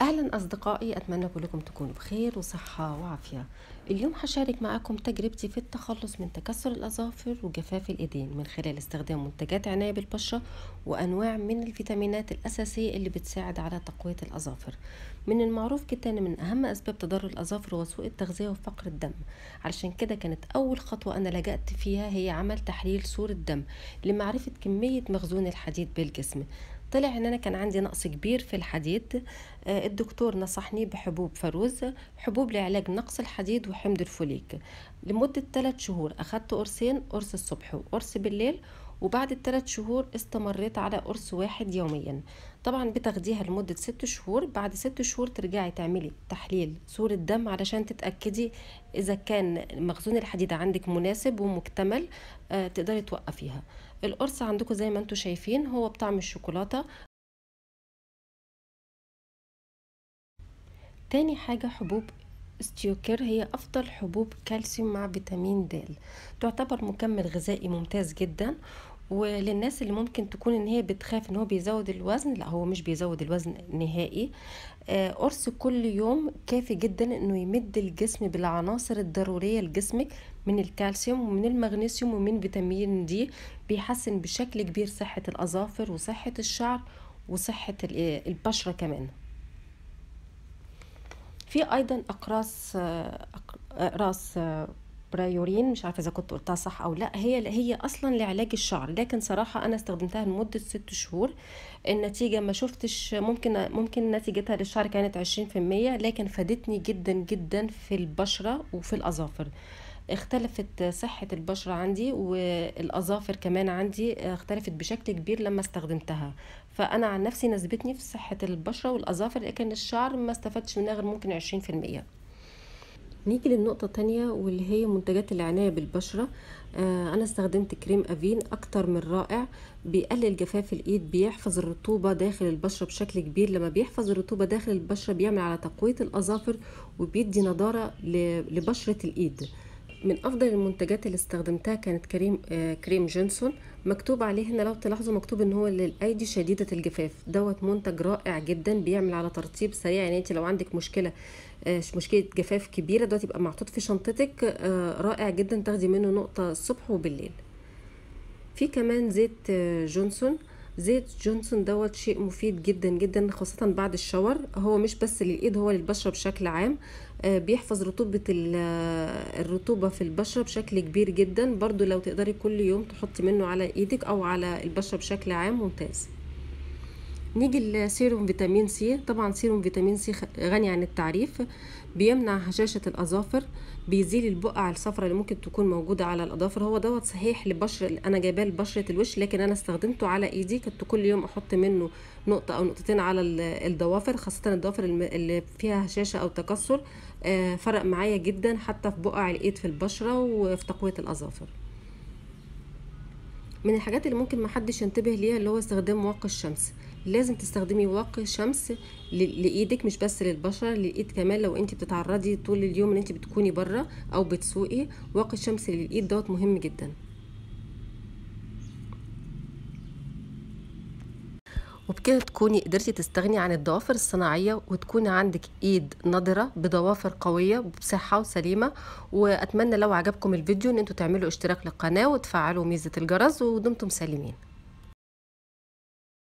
أهلا أصدقائي أتمنى كلكم تكونوا بخير وصحة وعافية اليوم هشارك معاكم تجربتي في التخلص من تكسر الأظافر وجفاف الإيدين من خلال استخدام منتجات عناية بالبشرة وأنواع من الفيتامينات الأساسية اللي بتساعد على تقوية الأظافر من المعروف جدا من أهم أسباب تضرر الأظافر هو سوء التغذية وفقر الدم علشان كده كانت أول خطوة أنا لجأت فيها هي عمل تحليل صورة دم لمعرفة كمية مخزون الحديد بالجسم طلع ان انا كان عندي نقص كبير في الحديد آه، الدكتور نصحني بحبوب فاروز حبوب لعلاج نقص الحديد وحمض الفوليك لمدة 3 شهور أخدت قرصين قرص الصبح وقرص بالليل وبعد الثلاث شهور استمريت على قرص واحد يوميا طبعا بتاخديها لمدة ست شهور بعد ست شهور ترجعي تعملي تحليل صورة دم علشان تتأكدي إذا كان مخزون الحديد عندك مناسب ومكتمل آه، تقدري توقفيها القرص عندكم زي ما انتم شايفين هو بطعم الشوكولاتة تاني حاجة حبوب ستيوكر هي أفضل حبوب كالسيوم مع فيتامين د تعتبر مكمل غذائي ممتاز جدا وللناس اللي ممكن تكون ان هي بتخاف ان هو بيزود الوزن لا هو مش بيزود الوزن نهائي آه، قرص كل يوم كافي جدا انه يمد الجسم بالعناصر الضروريه لجسمك من الكالسيوم ومن المغنيسيوم ومن فيتامين دي بيحسن بشكل كبير صحه الاظافر وصحه الشعر وصحه البشره كمان في ايضا اقراص آه، اقراص آه، برايورين مش عارفه اذا كنت قلتها صح او لا هي هي اصلا لعلاج الشعر لكن صراحه انا استخدمتها لمده ست شهور النتيجه ما شفتش ممكن ممكن نتيجتها للشعر كانت عشرين في المية لكن فادتني جدا جدا في البشره وفي الاظافر اختلفت صحة البشرة عندي والأظافر كمان عندي آه، اختلفت بشكل كبير لما استخدمتها فأنا عن نفسي نسبتني في صحة البشرة والأظافر لكن الشعر ما استفدتش منها غير ممكن عشرين في المية نيجي للنقطة تانية واللي هي منتجات العناية بالبشرة آه أنا استخدمت كريم أفين أكتر من رائع بيقلل جفاف الإيد بيحفظ الرطوبة داخل البشرة بشكل كبير لما بيحفظ الرطوبة داخل البشرة بيعمل على تقوية الأظافر وبيدي نضارة لبشرة الإيد من افضل المنتجات اللي استخدمتها كانت كريم آه كريم جونسون مكتوب عليه هنا لو تلاحظوا مكتوب ان هو للايدي شديده الجفاف دوت منتج رائع جدا بيعمل على ترطيب سريع يعني انت لو عندك مشكله آه مشكله جفاف كبيره دوت يبقى محطوط في شنطتك آه رائع جدا تاخدي منه نقطه الصبح وبالليل في كمان زيت آه، جونسون زيت جونسون دوت شيء مفيد جدا جدا خاصة بعد الشاور هو مش بس للإيد هو للبشرة بشكل عام آه، بيحفظ رطوبة آه، الرطوبة في البشرة بشكل كبير جدا برضو لو تقدري كل يوم تحطي منه على إيدك أو على البشرة بشكل عام ممتاز نيجي لسيروم فيتامين سي طبعا سيروم فيتامين سي غني عن التعريف بيمنع هشاشة الأظافر بيزيل البقع الصفراء اللي ممكن تكون موجودة على الأظافر هو دوت صحيح لبشرة أنا جايباه لبشرة الوش لكن أنا استخدمته على إيدي كنت كل يوم أحط منه نقطة أو نقطتين على الضوافر خاصة الضوافر اللي فيها هشاشة أو تكسر آه، فرق معايا جدا حتى في بقع الإيد في البشرة وفي تقوية الأظافر من الحاجات اللي ممكن محدش ينتبه ليها اللي هو استخدام واقي الشمس لازم تستخدمي واقي شمس لايدك مش بس للبشره للايد كمان لو انت بتتعرضي طول اليوم ان انت بتكوني بره او بتسوقي واقي الشمس للايد دوت مهم جدا وبكده تكوني قدرتي تستغني عن الضوافر الصناعية وتكون عندك ايد نضرة بضوافر قوية بصحة وسليمة واتمنى لو عجبكم الفيديو ان انتوا تعملوا اشتراك للقناة وتفعلوا ميزة الجرس ودمتم سالمين